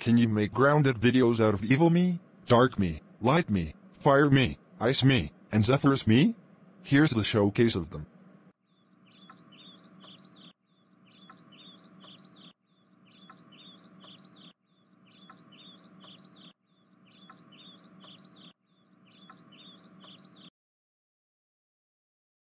Can you make grounded videos out of evil me, dark me, light me, fire me, ice me, and Zephyrus me? Here's the showcase of them.